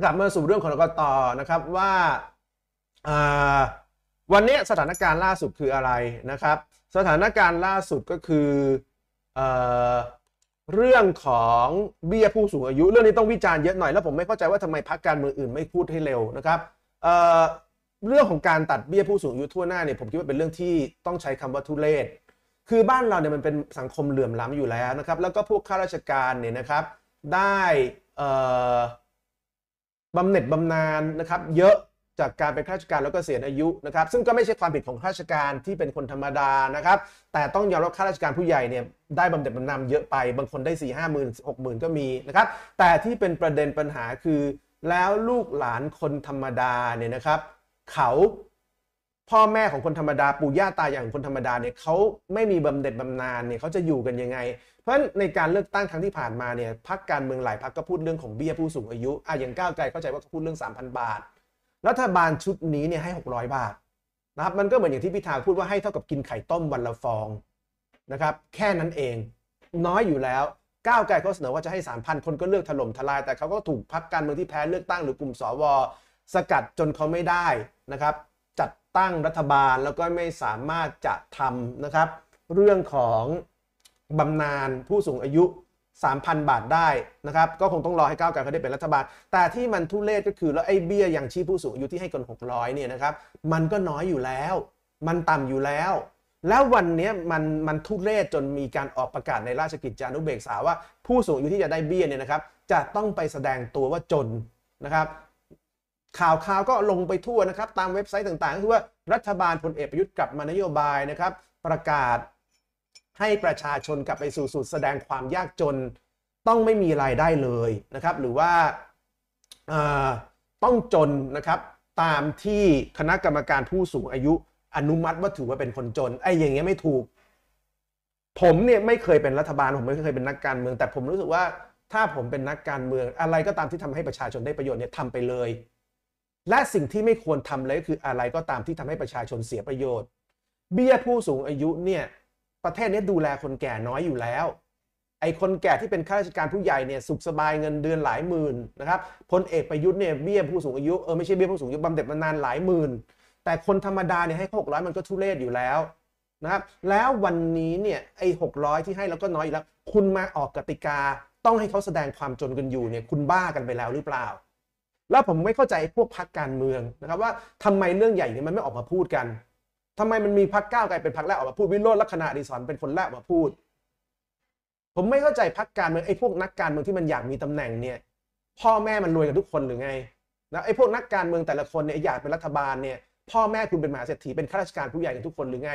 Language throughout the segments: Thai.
กลับมาสู่เรื่องของกรกตนะครับว่าวันนี้สถานการณ์ล่าสุดคืออะไรนะครับ สถานการณ์ล่าสุดก็คือเอเรื่องของเบี้ยผู้สูงอายุ เรื่องนี้ต้องวิจารณ์เยอะหน่อยแล้วผมไม่เข้าใจว่าทำไมพักการเมืองอื่นไม่พูดให้เร็วนะครับเเรื่องของการตัดเบี้ยผู้สูงอายุทั่วหน้าเนี่ยผมคิดว่าเป็นเรื่องที่ต้องใช้คำว่าทุเลศคือบ้านเราเนี่ยมันเป็นสังคมเหลื่อมล้ำอยู่แล้วนะครับ แล้วก็พวกข้าราชการเนี่ยนะครับได้บำเหน็จบำนาญนะครับเยอะจากการเป็นข้าราชการแล้วก็เสียอายุนะครับซึ่งก็ไม่ใช่ความผิดของข้าราชการที่เป็นคนธรรมดานะครับ แต่ต้องยอมรับข้าราชการผู้ใหญ่เนี่ยได้บำเหน็จบำนาญเยอะไปบางคนได้4ี่ห้าหมื่นหกหมื่นก็มีนะครับ แต่ที่เป็นประเด็นปัญหาคือ แล้วลูกหลานคนธรรมดาเนี่ยนะครับ เขาพ่อแม่ของคนธรรมดา ปู่ย่าตายายของคนธรรมดาเนี่ยเขาไม่มีบำเหน็จบำนาญเนี่ยเขาจะอยู่กันยังไง เพราะในการเลือกตั้งครั้งที่ผ่านมาเนี่ยพักการเมืองหลายพักก็พูดเรื่องของเบี้ยผู้สูงอายุอ่ะอย่างก้าวไกลเข้าใจว่าเขาพูดเรื่อง 3,000 บาทรัฐบาลชุดนี้เนี่ยให้ 600 บาทนะครับมันก็เหมือนอย่างที่พิธาพูดว่าให้เท่ากับกินไข่ต้มวันละฟองนะครับแค่นั้นเอง น้อยอยู่แล้วก้าวไกลเขาเสนอว่าจะให้3,000คนก็เลือกถล่มทลายแต่เขาก็ถูกพักการเมืองที่แพ้เลือกตั้งหรือกลุ่มสวสกัดจนเขาไม่ได้นะครับตั้งรัฐบาลแล้วก็ไม่สามารถจะทำนะครับ เรื่องของบำนาญผู้สูงอายุ3,000บาทได้นะครับ ก็คงต้องรอให้ก้าวไกลเขาได้เป็นรัฐบาล แต่ที่มันทุเลศก็คือแล้วไอ้เบี้ยอย่างชีพผู้สูงอายุที่ให้กัน600เนี่ยนะครับ มันก็น้อยอยู่แล้ว มันต่ำอยู่แล้ว แล้ววันนี้มันมันทุเรศจนมีการออกประกาศในราชกิจจานุเบกษาว่าผู้สูงอายุที่จะได้เบี้ยเนี่ยนะครับจะต้องไปแสดงตัวว่าจนนะครับข่าวข่าวก็ลงไปทั่วนะครับตามเว็บไซต์ต่างๆก็คือว่ารัฐบาลพลเอกประยุทธ์กลับมานโยบายนะครับ ประกาศให้ประชาชนกลับไปสู่สุดแสดงความยากจนต้องไม่มีรายได้เลยนะครับ หรือว่าต้องจนนะครับตามที่คณะกรรมการผู้สูงอายุอนุมัติว่าถือว่าเป็นคนจนไอ้อย่างเงี้ยไม่ถูก ผมเนี่ยไม่เคยเป็นรัฐบาลผมไม่เคยเป็นนักการเมือง แต่ผมรู้สึกว่าถ้าผมเป็นนักการเมือง อะไรก็ตามที่ทำให้ประชาชนได้ประโยชน์เนี่ยทำไปเลยและสิ่งที่ไม่ควรทำเลยก็คืออะไรก็ตามที่ทำให้ประชาชนเสียประโยชน์เบี้ยผู้สูงอายุเนี่ยประเทศนี้ดูแลคนแก่น้อยอยู่แล้ว ไอ้คนแก่ที่เป็นข้าราชการผู้ใหญ่เนี่ยสุขสบายเงินเดือนหลายหมื่นนะครับพลเอกประยุทธ์เนี่ยเบี้ยผู้สูงอายุเออไม่ใช่เบี้ยผู้สูงอายุบำเหน็จบำนาญหลายหมื่นแต่คนธรรมดาเนี่ยให้หกร้อยมันก็ทุเรศอยู่แล้วนะครับแล้ววันนี้เนี่ยไอ้หกร้อยที่ให้แล้วก็น้อยอีกแล้วคุณมาออกกติกา ต้องให้เขาแสดงความจนกันอยู่เนี่ยคุณบ้ากันไปแล้วหรือเปล่าแล้วผมไม่เข้าใจพวกพักการเมืองนะครับ ว่าทำไมเรื่องใหญ่เนี่ยมันไม่ออกมาพูดกัน ทำไมมันมีพักก้าวไกลเป็นพักแรกออกมาพูดวิโรจน์ลักษณะดิสอนเป็นคนแรกออกมาพูด ผมไม่เข้าใจพักการเมืองไอ้พวกนักการเมืองที่มันอยากมีตำแหน่งเนี่ยพ่อแม่มันรวยกับทุกคนหรือไงแล้วไอ้พวกนักการเมืองแต่ละคนเนี่ยอยากเป็นรัฐบาลเนี่ยพ่อแม่คุณเป็นมหาเศรษฐีเป็นข้าราชการผู้ใหญ่กับทุกคนหรือไง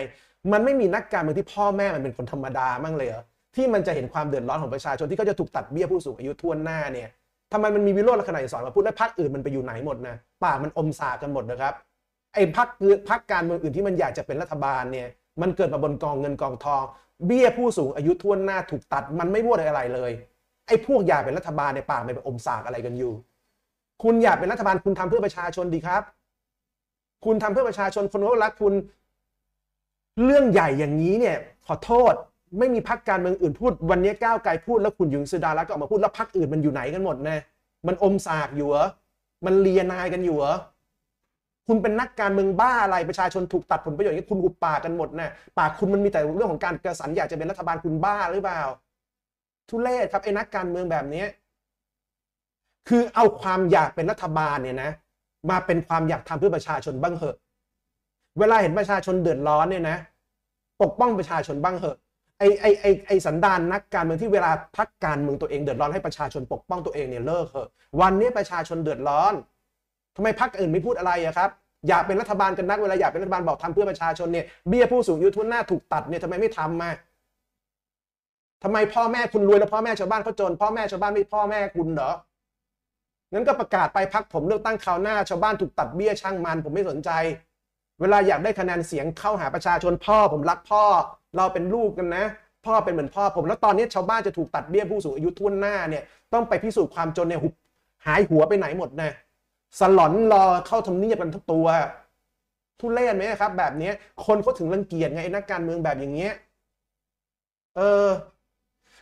มันไม่มีนักการเมืองที่พ่อแม่มันเป็นคนธรรมดามั่งเลยเหรอที่มันจะเห็นความเดือดร้อนของประชาชนที่เขาจะถูกตัดเบี้ยผู้สูงอายุทั่วหน้าเนี่ยทำไมมันมีวิโรจน์ลักษณะอัสอรมาพูดและพรรคอื่นมันไปอยู่ไหนหมดนะป่ามันอมสากันหมดนะครับไอ้พรรคพรรคการเมืองอื่นที่มันอยากจะเป็นรัฐบาลเนี่ยมันเกิดมาบนกองเงินกองทอง เบี้ยผู้สูงอายุทั่วหน้าถูกตัดมันไม่พูดอะไรเลยไอ้พวกอยากเป็นรัฐบาลในป่ามันไปอมสากอะไรกันอยู่ คุณอยากเป็นรัฐบาลคุณทำเพื่อประชาชนดีครับ คุณทำเพื่อประชาชนคนรักคุณเรื่องใหญ่อย่างนี้เนี่ย ขอโทษไม่มีพักการเมืองอื่น พูดวันนี้ก้าวไกลพูดแล้วคุณหญิงสุดารัตน์ก็ออกมาพูดแล้วพักอื่นมันอยู่ไหนกันหมดนะมันอมสากอยู่เหรอมันเลียนายกันอยู่เหรอคุณเป็นนักการเมืองบ้าอะไรประชาชนถูกตัดผลประโยชน์อย่างคุณอุปปากันหมดน่ะปากคุณมันมีแต่เรื่องของการกระสันอยากจะเป็นรัฐบาลคุณบ้าหรือเปล่า ทุเรศครับไอ้นักการเมืองแบบนี้คือเอาความอยากเป็นรัฐบาลเนี่ยนะมาเป็นความอยากทำเพื่อประชาชนบ้างเหอะ เวลาเห็นประชาชนเดือดร้อนเนี่ยนะปกป้องประชาชนบ้างเหอะไอ้ไอ้ไอไอสันดานนักการเมืองที่เวลาพักการเมืองตัวเองเดือดร้อนให้ประชาชนปกป้องตัวเองเนี่ยเลิกเถอะวันนี้ประชาชนเดือดร้อน ทำไมพักอื่นไม่พูดอะไรอะครับอยากเป็นรัฐบาลกันนักเวลาอยากเป็นรัฐบาลบอกทำเพื่อประชาชนเนี่ยเบี้ยผู้สูงอายุทุนหน้าถูกตัดเนี่ยทำไมไม่ทำมาทำไมพ่อแม่คุณรวยแล้วพ่อแม่ชาวบ้านเขาจน พ่อแม่ชาวบ้านไม่พ่อแม่คุณเหรองั้นก็ประกาศไปพักผมเลือกตั้งคราวหน้าชาวบ้านถูกตัดเบี้ยช่างมันผมไม่สนใจ เวลาอยากได้คะแนนเสียงเข้าหาประชาชนพ่อผมรักพ่อเราเป็นลูกกันนะ พ่อเป็นเหมือนพ่อผม แล้วตอนนี้ชาวบ้านจะถูกตัดเบี้ยผู้สูงอายุทุ่นหน้าเนี่ยต้องไปพิสูจน์ความจนเนี่ยหุบหายหัวไปไหนหมดนะสลอนรอเข้าทำนี้กันทุกตัว ทุเลศนไหมครับ แบบนี้ คนเขาถึงรังเกียจไงนักการเมืองแบบอย่างเงี้ยเออ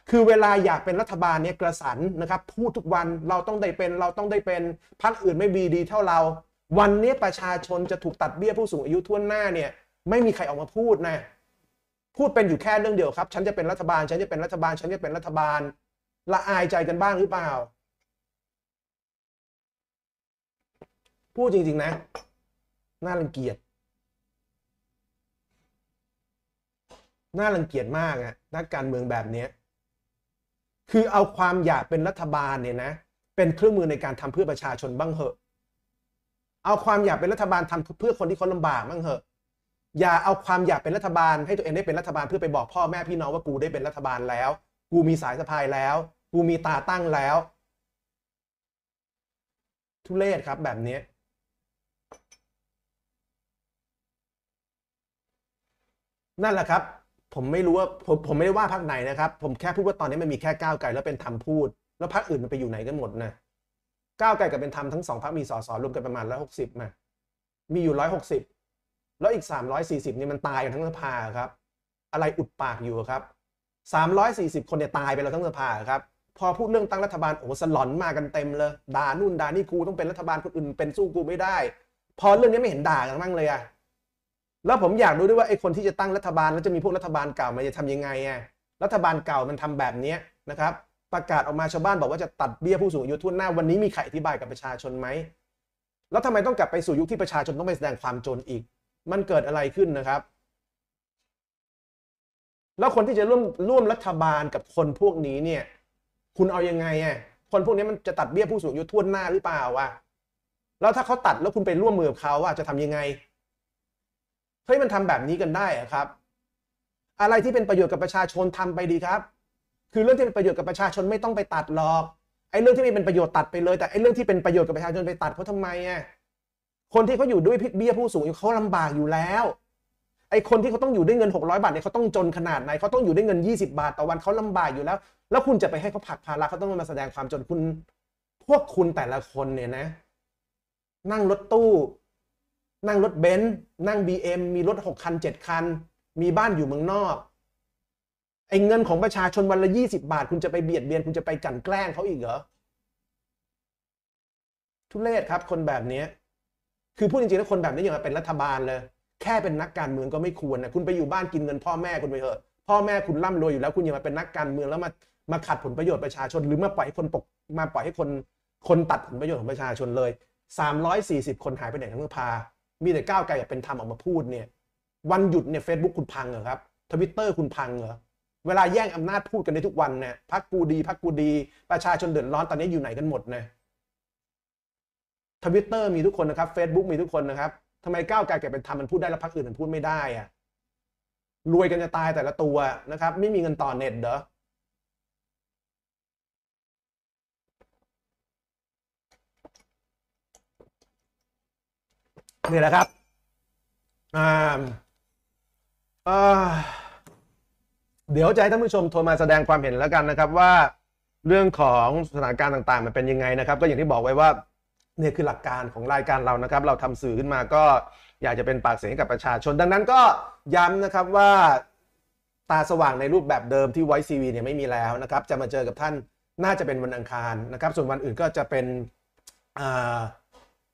คือเวลาอยากเป็นรัฐบาลเนี่ยกระสันนะครับ พูดทุกวันเราต้องได้เป็นเราต้องได้เป็นพรรคอื่นไม่บีดี เท่าเราวันนี้ประชาชนจะถูกตัดเบี้ยผู้สูงอายุทั่วหน้า เนี่ย ไม่มีใครออกมาพูดนะพูดเป็นอยู่แค่เรื่องเดียวครับ ฉันจะเป็นรัฐบาล ฉันจะเป็นรัฐบาล ฉันจะเป็นรัฐบาล ละอายใจกันบ้างหรือเปล่า พูดจริงๆนะ น่ารังเกียจ น่ารังเกียจมากอะนักการเมืองแบบนี้ คือเอาความอยากเป็นรัฐบาลเนี่ยนะ เป็นเครื่องมือในการทำเพื่อประชาชนบ้างเหอะ เอาความอยากเป็นรัฐบาลทำเพื่อคนที่เขาลำบากบ้างเหอะอย่าเอาความอยากเป็นรัฐบาลให้ตัวเองได้เป็นรัฐบาลเพื่อไปบอกพ่อแม่พี่น้องว่า กู ได้เป็นรัฐบาลแล้วกูมีสายสะพายแล้ว กูมีตาตั้งแล้ว ทุเรศครับแบบนี้นั่นแหละครับ ผมไม่รู้ว่าผมผมไม่ได้ว่าพักไหนนะครับ ผมแค่พูดว่าตอนนี้มันมีแค่ก้าวไกลแล้วเป็นธรรมพูด แล้วพักอื่นมันไปอยู่ไหนกันหมดนะก้าวไกลกับเป็นธรรมทั้งสองพักมีสอสอรวมกันประมาณร้อยหกสิบมามีอยู่ร้อยหกสิบแล้วอีก 340นี่มันตายกันทั้งสภาครับ อะไรอุดปากอยู่ครับ 340 คนเนี่ยตายไปแล้วทั้งสภาครับพอพูดเรื่องตั้งรัฐบาลโอ้สลอนมากันเต็มเลยด่านู่นด่านี่กู ต้องเป็นรัฐบาลคนอื่นเป็นสู้กูไม่ได้ พอเรื่องนี้ไม่เห็นด่ากันมั่งเลยอะแล้วผมอยากรู้ด้วยว่าไอ้คนที่จะตั้งรัฐบาล แล้วจะมีพวกรัฐบาลเก่ามันจะทำยังไงอะรัฐบาลเก่ามันทำแบบนี้นะครับประกาศออกมาชาวบ้านบอกว่าจะตัดเบี้ยผู้สูงอายุทุนหน้า วันนี้มีใครอธิบายกับประชาชนไหมแล้วทำไมต้องกลับไปสู่ยุคที่ประชาชนต้องไปแสดงความจนอีกมันเกิดอะไรขึ้นนะครับ แล้วคนที่จะร่วมร่วมรัฐบาลกับคนพวกนี้เนี่ยคุณเอายังไงอ่ะคนพวกนี้มันจะตัดเบี้ยผู้สูงอายุทั่วหน้าหรือเปล่าวะแล้วถ้าเขาตัดแล้วคุณไปร่วมมือกับเขาว่าจะทำยังไงเฮ้ยมันทำแบบนี้กันได้อะครับ อะไรที่เป็นประโยชน์กับประชาชนทำไปดีครับ คือเรื่องที่เป็นประโยชน์กับประชาชนไม่ต้องไปตัดหรอกไอ้เรื่องที่ไม่เป็นประโยชน์ตัดไปเลยแต่ไอ้เรื่องที่เป็นประโยชน์กับประชาชนไปตัดเพราะทำไมอ่ะคนที่เขาอยู่ด้วยพิเบี้ยผู้สูงอายุเขาลำบากอยู่แล้ว ไอคนที่เขาต้องอยู่ด้วยเงิน600 บาทเนี่ยเขาต้องจนขนาดไหนเขาต้องอยู่ด้วยเงิน 20 บาทต่อวันเขาลำบากอยู่แล้ว แล้วคุณจะไปให้เขาผักภาระเขาต้องมาแสดงความจนคุณพวกคุณแต่ละคนเนี่ยนะ นั่งรถตู้ นั่งรถเบนซ์นั่ง BM มีรถ6คัน7คัน มีบ้านอยู่เมืองนอกไอ้เงินของประชาชนวันละ 20 บาท คุณจะไปเบียดเบียนคุณจะไปกันแกล้งเขาอีกเหรอทุเรศครับ คนแบบนี้คือพูดจริงๆแล้วคนแบบนี้อย่ามาเป็นรัฐบาลเลย แค่เป็นนักการเมืองก็ไม่ควรนะ คุณไปอยู่บ้านกินเงินพ่อแม่คุณไปเถอะ พ่อแม่คุณร่ำรวยอยู่แล้วคุณอย่ามาเป็นนักการเมืองแล้วมามาขัดผลประโยชน์ประชาชนหรือมาปล่อยให้คนปกมาปล่อยให้คนคนตัดผลประโยชน์ของประชาชนเลย 340 คนหายไปไหนทั้งอพา มีแต่ก้าวไกลกับเป็นธรรมออกมาพูดเนี่ยวันหยุดเนี่ยเฟซบุ๊กคุณพังเหรอครับทวิตเตอร์คุณพังเหรอเวลาแย่งอำนาจพูดกันในทุกวันเนี่ยพักกูดีพักกูดีประชาชนเดือดร้อนตอนนี้อยู่ไหนกันหมดเนี่ยทวิตเตอร์มีทุกคนนะครับ Facebook มีทุกคนนะครับทำไมก้าวไกลแกเป็นทรมันพูดได้แล้วพรรคอื่นมันพูดไม่ได้อะรวยกันจะตายแต่ละตัวนะครับ ไม่มีเงินต่อเน็ตเด้อนี่แหละครับ เดี๋ยวจะให้ท่านผู้ชมโทรมาแสดงความเห็นแล้วกันนะครับว่าเรื่องของสถานการณ์ต่างๆ มันเป็นยังไงนะครับ ก็อย่างที่บอกไว้ว่าเนี่ยคือหลักการของรายการเรานะครับ เราทำสื่อขึ้นมาก็อยากจะเป็นปากเสียงกับประชาชน ดังนั้นก็ย้ำนะครับว่าตาสว่างในรูปแบบเดิมที่ไวซีวีเนี่ยไม่มีแล้วนะครับจะมาเจอกับท่านน่าจะเป็นวันอังคารนะครับส่วนวันอื่นก็จะเป็น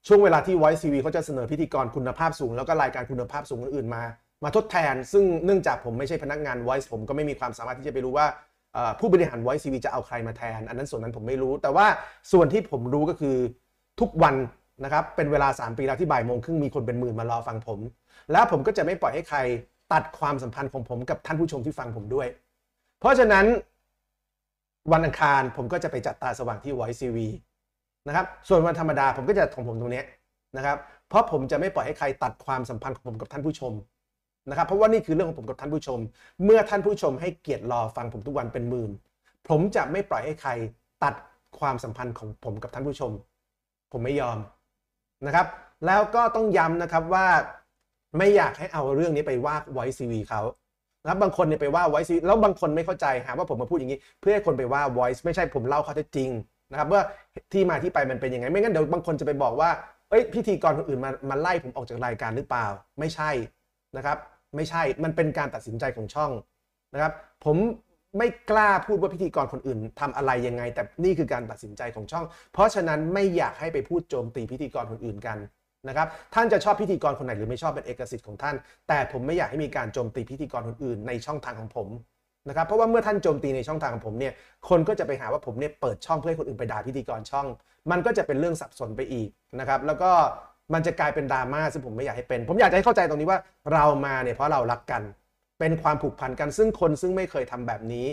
ช่วงเวลาที่ไวซีวีเขาจะเสนอพิธีกรคุณภาพสูง แล้วก็รายการคุณภาพสูงอื่นๆมามาทดแทน ซึ่งเนื่องจากผมไม่ใช่พนักงานไวซ์ผมก็ไม่มีความสามารถที่จะไปรู้ว่าผู้บริหารไวซีวีจะเอาใครมาแทน อันนั้นส่วนนั้นผมไม่รู้ แต่ว่าส่วนที่ผมรู้ก็คือทุกวันนะครับเป็นเวลา3ปีแล้วที่บ่ายโมงครึ่งมีคนเป็นหมื่นมารอฟังผม แล้วผมก็จะไม่ปล่อยให้ใครตัดความสัมพันธ์ของผมกับท่านผู้ชมที่ฟังผมด้วย เพราะฉะนั้นวันอังคารผมก็จะไปจัดตาสว่างที่ Voice ี v นะครับส่วนวันธรรมดาผมก็จะของผมตรงนี้นะครับเพราะผมจะไม่ปล่อยให้ใครตัดความสัมพันธ์ของผมกับท่านผู้ชมนะครับเพราะว่านี่คือเรื่องของผมกับท่านผู้ชม เมื่อท่านผู้ชมให้เกียรติรอฟังผมทุกวันเป็นหมื่นผมจะไม่ปล่อยให้ใครตัดความสัมพันธ์ของผมกับท่านผู้ชมผมไม่ยอมนะครับแล้วก็ต้องย้ำนะครับว่าไม่อยากให้เอาเรื่องนี้ไปว่าไวซีวีเขาแล้วบางคนเนี่ยไปว่าไวซีแล้วบางคนไม่เข้าใจหาว่าผมมาพูดอย่างนี้ เพื่อให้คนไปว่าไวซ์ไม่ใช่ผมเล่าขเขาจจริงนะครับว่าที่มาที่ไปมันเป็นยังไงไม่งั้นเดี๋ยวบางคนจะไปบอกว่าเอ้ยพิธีกรคนอื่นมามาไล่ผมออกจากรายการหรือเปล่า ไม่ใช่นะครับไม่ใช่มันเป็นการตัดสินใจของช่องนะครับผมไม่กล้าพูดว่าพิธีกรคนอื่นทำอะไรยังไงแต่นี่คือการตัดสินใจของช่อง เพราะฉะนั้นไม่อยากให้ไปพูดโจมตีพิธีกรคนอื่นกันนะครับท่านจะชอบพิธีกรคนไหน หรือไม่ชอบเป็นเอกสิทธิ์ของท่าน แต่ผมไม่อยากให้มีการโจมตีพิธีกรคนอื่น ในช่องทางของผมนะครับเพราะว่าเมื่อท่านโจมตีในช่องทางของผมเนี่ยคนก็จะไปหาว่าผมเนี่ยเปิดช่องเพื่อให้คนอื่นไปด่าพิธีกรช่อง มันก็จะเป็นเรื่องสับสนไปอีกนะครับแล้วก็มันจะกลายเป็นดราม่าซึ่งผมไม่อยากให้เป็น ผมอยากจะให้เข้าใจตรงนี้ว่าเรามาเนี่ยเพราะเรารักกันเป็นความผูกพันกันซึ่งคนซึ่งไม่เคยทำแบบนี้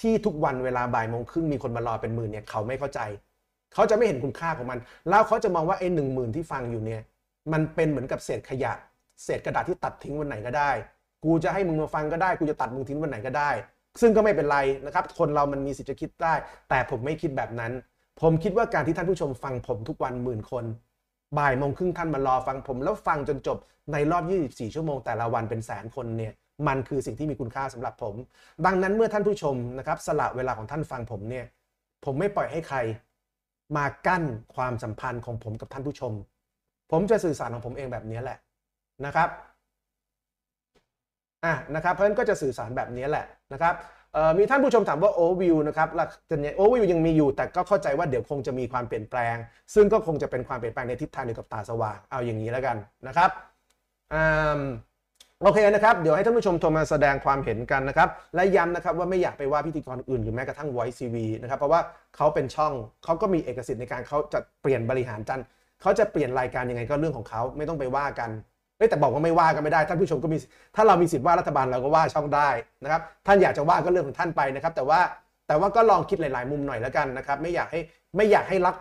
ที่ทุกวันเวลาบ่ายโมงครึ่งมีคนมารอเป็นหมื่นเนี่ยเขาไม่เข้าใจ เขาจะไม่เห็นคุณค่าของมัน แล้วเขาจะมองว่าไอ้หนึ่งหมื่นที่ฟังอยู่เนี่ยมันเป็นเหมือนกับเศษขยะ เศษกระดาษที่ตัดทิ้งวันไหนก็ได้ กูจะให้มึงมาฟังก็ได้กูจะตัดมึงทิ้งวันไหนก็ได้ ซึ่งก็ไม่เป็นไรนะครับ คนเรามันมีสิทธิ์จะคิดได้ แต่ผมไม่คิดแบบนั้น ผมคิดว่าการที่ท่านผู้ชมฟังผมทุกวันหมื่นคนบ่ายโมงครึ่งท่านมารอฟังผมแล้วฟังจนจบในรอบ 24 ชั่วโมงแต่ละวันเป็นแสนคนเนี่ยมันคือสิ่งที่มีคุณค่าสำหรับผม ดังนั้นเมื่อท่านผู้ชมนะครับสละเวลาของท่านฟังผมเนี่ยผมไม่ปล่อยให้ใคร มากั้นความสัมพันธ์ของผมกับท่านผู้ชม ผมจะสื่อสารของผมเองแบบนี้แหละนะครับอ่ะนะครับเพืาอนก็จะสื่อสารแบบนี้แหละนะครับมีท่านผู้ชมถามว่าโอวิวนะครับหลักโอวิวยังมีอยู่แต่ก็เข้าใจว่าเดี๋ยวคงจะมีความเปลี่ยนแปลง ซึ่งก็คงจะเป็นความเปลี่ยนแปลงในทิศทางเดียวกับตาสว่างเอาอย่างนี้แล้วกันนะครับอ่าโอเคนะครับ เดี๋ยวให้ท่านผู้ชมโทรมาแสดงความเห็นกันนะครับ และย้ำนะครับว่าไม่อยากไปว่าพิธีกรอื่นหรือแม้กระทั่งไวซีวีนะครับ เพราะว่าเขาเป็นช่องเขาก็มีเอกสิทธิ์ในการเขาจะเปลี่ยนบริหารจันเขาจะเปลี่ยนรายการยังไงก็เรื่องของเขาไม่ต้องไปว่ากันแต่บอกว่าไม่ว่ากันไม่ได้ท่านผู้ชมก็มีถ้าเรามีสิทธิ์ว่ารัฐบาลเราก็ว่าช่องได้นะครับท่านอยากจะว่าก็เรื่องของท่านไปนะครับแต่ว่าแต่ว่าก็ลองคิดหลายๆ มุมหน่อยแล้วกันนะครับไม่อยากให้ไม่อยากให้รัก